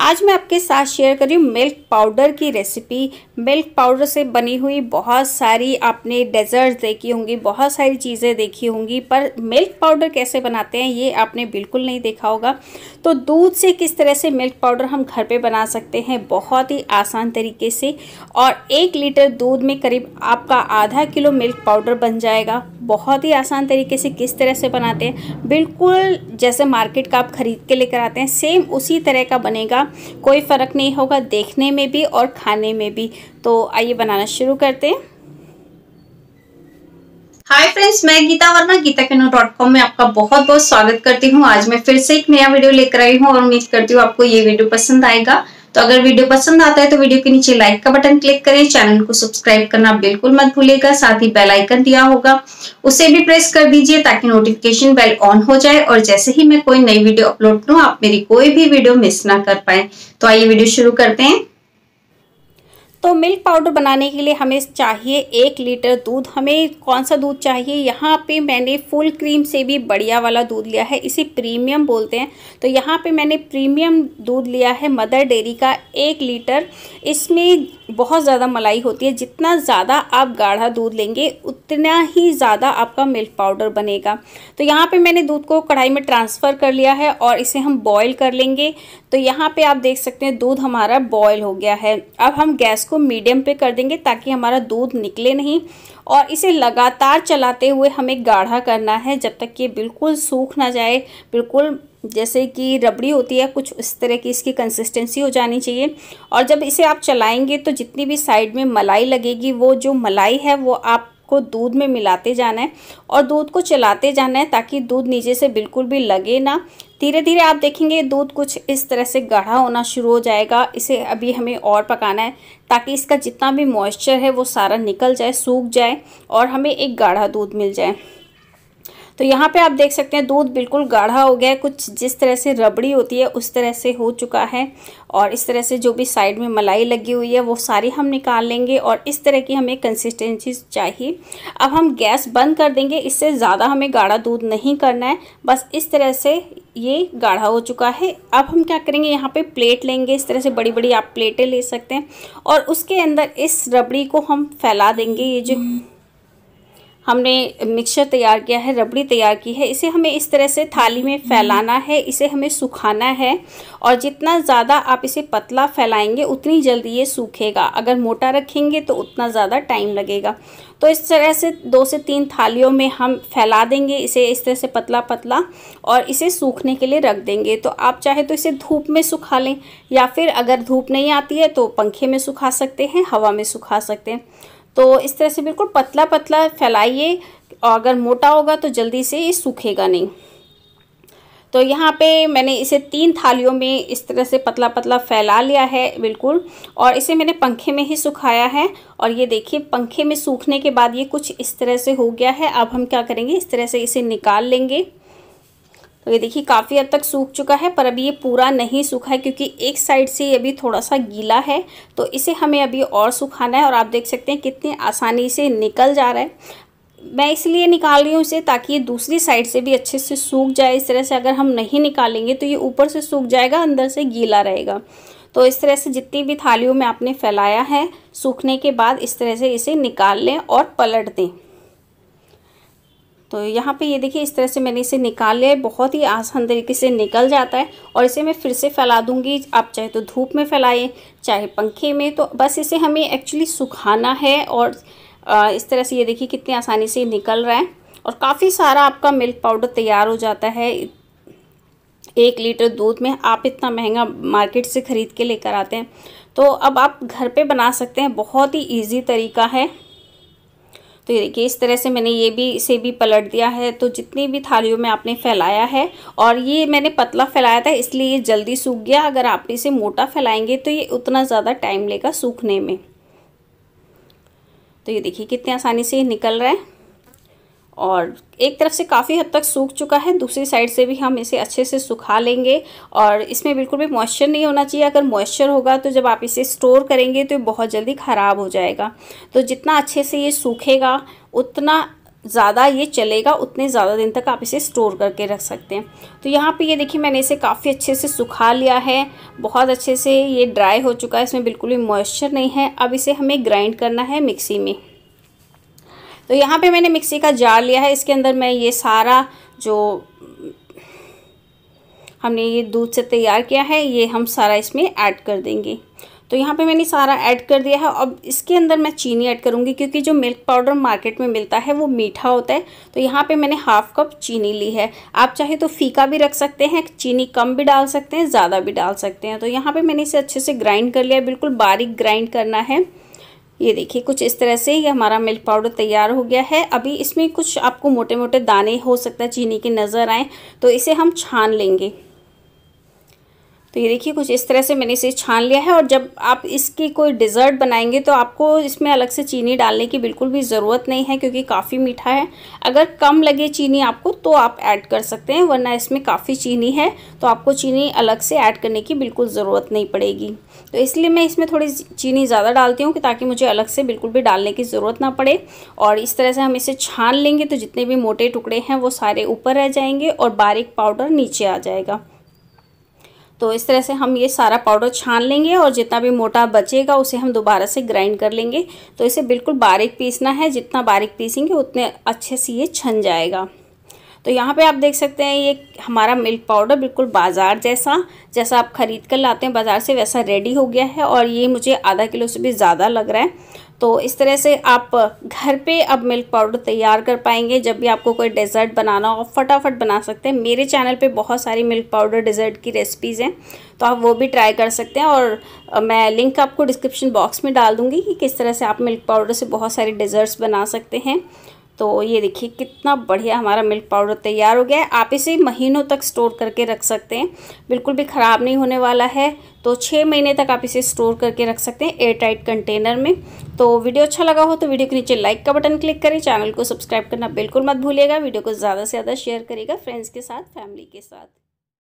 आज मैं आपके साथ शेयर कर रही हूँ मिल्क पाउडर की रेसिपी मिल्क पाउडर से बनी हुई बहुत सारी आपने डेजर्ट देखी होंगी बहुत सारी चीज़ें देखी होंगी पर मिल्क पाउडर कैसे बनाते हैं ये आपने बिल्कुल नहीं देखा होगा तो दूध से किस तरह से मिल्क पाउडर हम घर पे बना सकते हैं बहुत ही आसान तरीके से और एक लीटर दूध में करीब आपका आधा किलो मिल्क पाउडर बन जाएगा बहुत ही आसान तरीके से किस तरह से बनाते हैं बिल्कुल जैसे मार्केट का आप खरीद के लेकर आते हैं सेम उसी तरह का बनेगा कोई फ़र्क नहीं होगा देखने में भी और खाने में भी तो आइए बनाना शुरू करते हैं हाय फ्रेंड्स मैं गीता वर्मा गीता कनो डॉट कॉम में आपका बहुत बहुत स्वागत करती हूँ आज मैं फिर से एक नया वीडियो लेकर आई हूँ और उम्मीद करती हूँ आपको ये वीडियो पसंद आएगा तो अगर वीडियो पसंद आता है तो वीडियो के नीचे लाइक का बटन क्लिक करें चैनल को सब्सक्राइब करना बिल्कुल मत भूलेगा साथ ही बेल आइकन दिया होगा उसे भी प्रेस कर दीजिए ताकि नोटिफिकेशन बेल ऑन हो जाए और जैसे ही मैं कोई नई वीडियो अपलोड करूँ आप मेरी कोई भी वीडियो मिस ना कर पाए तो आइए वीडियो शुरू करते हैं तो मिल्क पाउडर बनाने के लिए हमें चाहिए एक लीटर दूध हमें कौन सा दूध चाहिए यहाँ पे मैंने फुल क्रीम से भी बढ़िया वाला दूध लिया है इसे प्रीमियम बोलते हैं तो यहाँ पे मैंने प्रीमियम दूध लिया है मदर डेयरी का एक लीटर इसमें बहुत ज़्यादा मलाई होती है जितना ज़्यादा आप गाढ़ा दूध लेंगे उतना ही ज़्यादा आपका मिल्क पाउडर बनेगा तो यहाँ पे मैंने दूध को कढ़ाई में ट्रांसफ़र कर लिया है और इसे हम बॉईल कर लेंगे तो यहाँ पे आप देख सकते हैं दूध हमारा बॉयल हो गया है अब हम गैस को मीडियम पे कर देंगे ताकि हमारा दूध निकले नहीं और इसे लगातार चलाते हुए हमें गाढ़ा करना है जब तक कि बिल्कुल सूख ना जाए बिल्कुल जैसे कि रबड़ी होती है कुछ इस तरह की इसकी कंसिस्टेंसी हो जानी चाहिए और जब इसे आप चलाएंगे तो जितनी भी साइड में मलाई लगेगी वो जो मलाई है वो आपको दूध में मिलाते जाना है और दूध को चलाते जाना है ताकि दूध नीचे से बिल्कुल भी लगे ना धीरे धीरे आप देखेंगे दूध कुछ इस तरह से गाढ़ा होना शुरू हो जाएगा इसे अभी हमें और पकाना है ताकि इसका जितना भी मॉइस्चर है वो सारा निकल जाए सूख जाए और हमें एक गाढ़ा दूध मिल जाए तो यहाँ पे आप देख सकते हैं दूध बिल्कुल गाढ़ा हो गया है कुछ जिस तरह से रबड़ी होती है उस तरह से हो चुका है और इस तरह से जो भी साइड में मलाई लगी हुई है वो सारी हम निकाल लेंगे और इस तरह की हमें कंसिस्टेंसी चाहिए अब हम गैस बंद कर देंगे इससे ज़्यादा हमें गाढ़ा दूध नहीं करना है बस इस तरह से ये गाढ़ा हो चुका है अब हम क्या करेंगे यहाँ पे प्लेट लेंगे इस तरह से बड़ी बड़ी आप प्लेटें ले सकते हैं और उसके अंदर इस रबड़ी को हम फैला देंगे ये जो हमने मिक्सचर तैयार किया है रबड़ी तैयार की है इसे हमें इस तरह से थाली में फैलाना है इसे हमें सुखाना है और जितना ज़्यादा आप इसे पतला फैलाएंगे उतनी जल्दी ये सूखेगा अगर मोटा रखेंगे तो उतना ज़्यादा टाइम लगेगा तो इस तरह से दो से तीन थालियों में हम फैला देंगे इसे इस तरह से पतला पतला और इसे सूखने के लिए रख देंगे तो आप चाहे तो इसे धूप में सुखा लें या फिर अगर धूप नहीं आती है तो पंखे में सुखा सकते हैं हवा में सुखा सकते हैं तो इस तरह से बिल्कुल पतला पतला फैलाइए और अगर मोटा होगा तो जल्दी से ये सूखेगा नहीं तो यहाँ पे मैंने इसे तीन थालियों में इस तरह से पतला पतला फैला लिया है बिल्कुल और इसे मैंने पंखे में ही सुखाया है और ये देखिए पंखे में सूखने के बाद ये कुछ इस तरह से हो गया है अब हम क्या करेंगे इस तरह से इसे निकाल लेंगे तो ये देखिए काफ़ी हद तक सूख चुका है पर अभी ये पूरा नहीं सूखा है क्योंकि एक साइड से ये अभी थोड़ा सा गीला है तो इसे हमें अभी और सुखाना है और आप देख सकते हैं कितनी आसानी से निकल जा रहा है मैं इसलिए निकाल रही हूँ इसे ताकि ये दूसरी साइड से भी अच्छे से सूख जाए इस तरह से अगर हम नहीं निकालेंगे तो ये ऊपर से सूख जाएगा अंदर से गीला रहेगा तो इस तरह से जितनी भी थालियों में आपने फैलाया है सूखने के बाद इस तरह से इसे निकाल लें और पलट दें तो यहाँ पे ये देखिए इस तरह से मैंने इसे निकाल लिया बहुत ही आसान तरीके से निकल जाता है और इसे मैं फिर से फैला दूँगी आप चाहे तो धूप में फैलाएं चाहे पंखे में तो बस इसे हमें एक्चुअली सुखाना है और इस तरह से ये देखिए कितनी आसानी से निकल रहा है और काफ़ी सारा आपका मिल्क पाउडर तैयार हो जाता है एक लीटर दूध में आप इतना महंगा मार्केट से ख़रीद के लेकर आते हैं तो अब आप घर पे बना सकते हैं बहुत ही इजी तरीका है तो ये देखिए इस तरह से मैंने ये भी इसे भी पलट दिया है तो जितनी भी थालियों में आपने फैलाया है और ये मैंने पतला फैलाया था इसलिए ये जल्दी सूख गया अगर आप इसे मोटा फैलाएंगे तो ये उतना ज़्यादा टाइम लेगा सूखने में तो ये देखिए कितने आसानी से ये निकल रहा है और एक तरफ से काफ़ी हद तक सूख चुका है दूसरी साइड से भी हम इसे अच्छे से सुखा लेंगे और इसमें बिल्कुल भी मॉइस्चर नहीं होना चाहिए अगर मॉइस्चर होगा तो जब आप इसे स्टोर करेंगे तो बहुत जल्दी ख़राब हो जाएगा तो जितना अच्छे से ये सूखेगा उतना ज़्यादा ये चलेगा उतने ज़्यादा दिन तक आप इसे स्टोर करके रख सकते हैं तो यहाँ पे ये देखिए मैंने इसे काफ़ी अच्छे से सुखा लिया है बहुत अच्छे से ये ड्राई हो चुका है इसमें बिल्कुल भी मॉइस्चर नहीं है अब इसे हमें ग्राइंड करना है मिक्सी में तो यहाँ पे मैंने मिक्सी का जार लिया है इसके अंदर मैं ये सारा जो हमने ये दूध से तैयार किया है ये हम सारा इसमें ऐड कर देंगे तो यहाँ पे मैंने सारा ऐड कर दिया है अब इसके अंदर मैं चीनी ऐड करूँगी क्योंकि जो मिल्क पाउडर मार्केट में मिलता है वो मीठा होता है तो यहाँ पे मैंने हाफ़ कप चीनी ली है आप चाहे तो फीका भी रख सकते हैं चीनी कम भी डाल सकते हैं ज़्यादा भी डाल सकते हैं तो यहाँ पर मैंने इसे अच्छे से ग्राइंड कर लिया बिल्कुल बारीक ग्राइंड करना है ये देखिए कुछ इस तरह से ये हमारा मिल्क पाउडर तैयार हो गया है अभी इसमें कुछ आपको मोटे मोटे दाने हो सकता है चीनी के नज़र आएँ तो इसे हम छान लेंगे तो ये देखिए कुछ इस तरह से मैंने इसे छान लिया है और जब आप इसकी कोई डिज़र्ट बनाएंगे तो आपको इसमें अलग से चीनी डालने की बिल्कुल भी ज़रूरत नहीं है क्योंकि काफ़ी मीठा है अगर कम लगे चीनी आपको तो आप ऐड कर सकते हैं वरना इसमें काफ़ी चीनी है तो आपको चीनी अलग से ऐड करने की बिल्कुल ज़रूरत नहीं पड़ेगी तो इसलिए मैं इसमें थोड़ी चीनी ज़्यादा डालती हूँ कि ताकि मुझे अलग से बिल्कुल भी डालने की ज़रूरत ना पड़े और इस तरह से हम इसे छान लेंगे तो जितने भी मोटे टुकड़े हैं वो सारे ऊपर रह जाएंगे और बारीक पाउडर नीचे आ जाएगा तो इस तरह से हम ये सारा पाउडर छान लेंगे और जितना भी मोटा बचेगा उसे हम दोबारा से ग्राइंड कर लेंगे तो इसे बिल्कुल बारीक पीसना है जितना बारीक पीसेंगे उतने अच्छे से ये छन जाएगा तो यहाँ पे आप देख सकते हैं ये हमारा मिल्क पाउडर बिल्कुल बाज़ार जैसा जैसा आप ख़रीद कर लाते हैं बाज़ार से वैसा रेडी हो गया है और ये मुझे आधा किलो से भी ज़्यादा लग रहा है तो इस तरह से आप घर पे अब मिल्क पाउडर तैयार कर पाएंगे जब भी आपको कोई डेज़र्ट बनाना हो फटाफट बना सकते हैं मेरे चैनल पे बहुत सारी मिल्क पाउडर डेज़र्ट की रेसिपीज़ हैं तो आप वो भी ट्राई कर सकते हैं और मैं लिंक आपको डिस्क्रिप्शन बॉक्स में डाल दूँगी कि किस तरह से आप मिल्क पाउडर से बहुत सारे डेज़र्ट्स बना सकते हैं तो ये देखिए कितना बढ़िया हमारा मिल्क पाउडर तैयार हो गया है आप इसे महीनों तक स्टोर करके रख सकते हैं बिल्कुल भी ख़राब नहीं होने वाला है तो छः महीने तक आप इसे स्टोर करके रख सकते हैं एयर टाइट कंटेनर में तो वीडियो अच्छा लगा हो तो वीडियो के नीचे लाइक का बटन क्लिक करें चैनल को सब्सक्राइब करना बिल्कुल मत भूलिएगा वीडियो को ज़्यादा से ज़्यादा शेयर करेगा फ्रेंड्स के साथ फैमिली के साथ